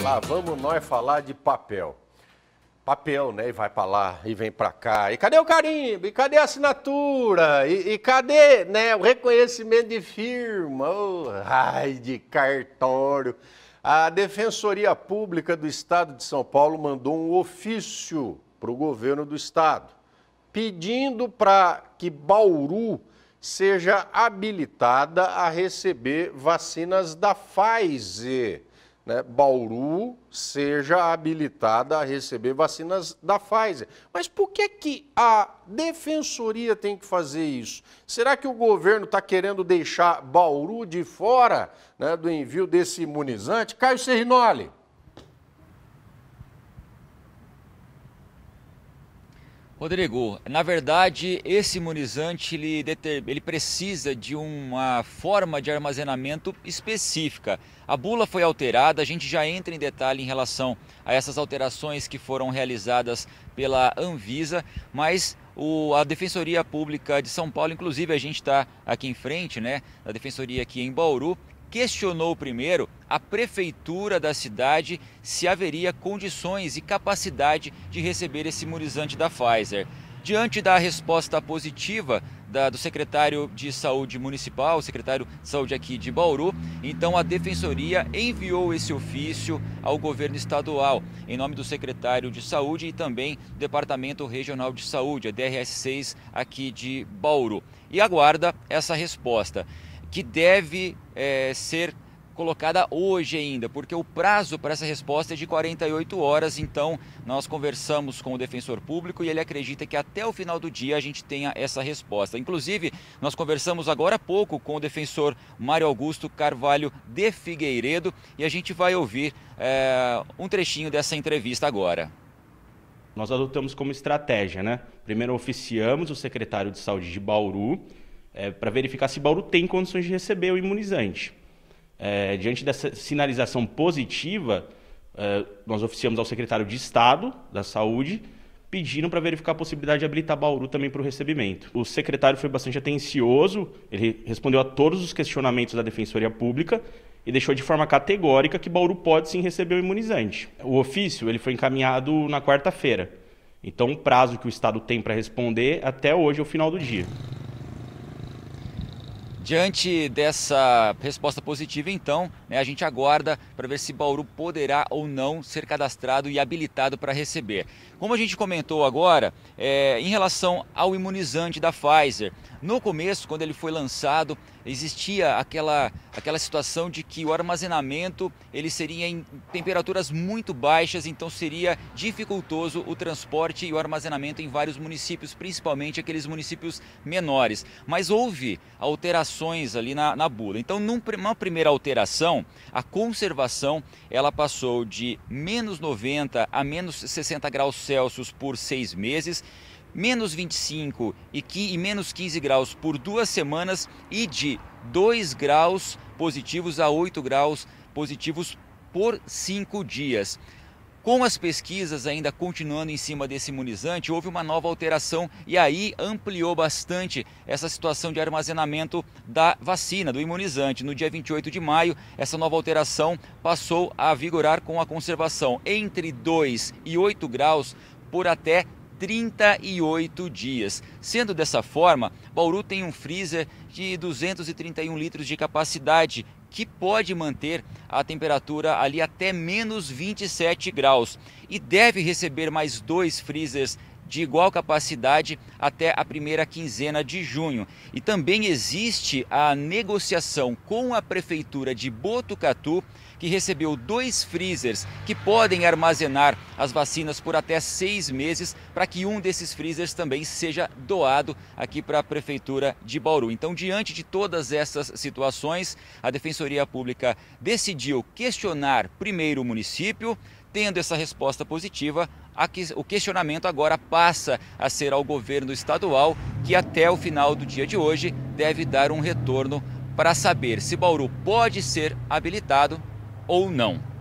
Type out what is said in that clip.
Lá vamos nós falar de papel. Papel, né? E vai para lá e vem para cá. E cadê o carimbo? E cadê a assinatura? E, e cadê né, o reconhecimento de firma? Oh, ai, de cartório. A Defensoria Pública do Estado de São Paulo mandou um ofício para o governo do Estado pedindo para que Bauru seja habilitada a receber vacinas da Pfizer né, Bauru seja habilitada a receber vacinas da Pfizer. Mas por que, que a defensoria tem que fazer isso? Será que o governo está querendo deixar Bauru de fora né, do envio desse imunizante? Caio Serrinoli. Rodrigo, na verdade, esse imunizante ele, ele precisa de uma forma de armazenamento específica. A bula foi alterada, a gente já entra em detalhe em relação a essas alterações que foram realizadas pela Anvisa, mas o, a Defensoria Pública de São Paulo, inclusive a gente está aqui em frente, né, A Defensoria aqui em Bauru, questionou primeiro a prefeitura da cidade se haveria condições e capacidade de receber esse imunizante da Pfizer. Diante da resposta positiva da, do secretário de Saúde Municipal, secretário de Saúde aqui de Bauru, então a Defensoria enviou esse ofício ao governo estadual, em nome do secretário de Saúde e também do Departamento Regional de Saúde, a DRS6 aqui de Bauru, e aguarda essa resposta que deve é, ser colocada hoje ainda, porque o prazo para essa resposta é de 48 horas. Então, nós conversamos com o defensor público e ele acredita que até o final do dia a gente tenha essa resposta. Inclusive, nós conversamos agora há pouco com o defensor Mário Augusto Carvalho de Figueiredo e a gente vai ouvir é, um trechinho dessa entrevista agora. Nós adotamos como estratégia, né? Primeiro oficiamos o secretário de saúde de Bauru é, para verificar se Bauru tem condições de receber o imunizante. É, diante dessa sinalização positiva, é, nós oficiamos ao secretário de Estado da Saúde, pedindo para verificar a possibilidade de habilitar Bauru também para o recebimento. O secretário foi bastante atencioso, ele respondeu a todos os questionamentos da Defensoria Pública e deixou de forma categórica que Bauru pode sim receber o imunizante. O ofício ele foi encaminhado na quarta-feira. Então, o prazo que o Estado tem para responder é até hoje é o final do dia. Diante dessa resposta positiva, então, né, a gente aguarda para ver se Bauru poderá ou não ser cadastrado e habilitado para receber. Como a gente comentou agora, é, em relação ao imunizante da Pfizer, no começo, quando ele foi lançado, existia aquela, aquela situação de que o armazenamento ele seria em temperaturas muito baixas, então seria dificultoso o transporte e o armazenamento em vários municípios, principalmente aqueles municípios menores. Mas houve alterações ali na, na bula. Então, numa primeira alteração, a conservação ela passou de menos 90 a menos 60 graus Celsius por seis meses menos 25 e, que e menos 15 graus por duas semanas e de 2 graus positivos a 8 graus positivos por cinco dias. Com as pesquisas ainda continuando em cima desse imunizante, houve uma nova alteração e aí ampliou bastante essa situação de armazenamento da vacina, do imunizante. No dia 28 de maio, essa nova alteração passou a vigorar com a conservação entre 2 e 8 graus por até 38 dias. Sendo dessa forma, Bauru tem um freezer de 231 litros de capacidade que pode manter a temperatura ali até menos 27 graus e deve receber mais dois freezers de igual capacidade até a primeira quinzena de junho. E também existe a negociação com a prefeitura de Botucatu, que recebeu dois freezers que podem armazenar as vacinas por até seis meses, para que um desses freezers também seja doado aqui para a prefeitura de Bauru. Então, diante de todas essas situações, a Defensoria Pública decidiu questionar primeiro o município, Tendo essa resposta positiva, o questionamento agora passa a ser ao governo estadual, que até o final do dia de hoje deve dar um retorno para saber se Bauru pode ser habilitado ou não.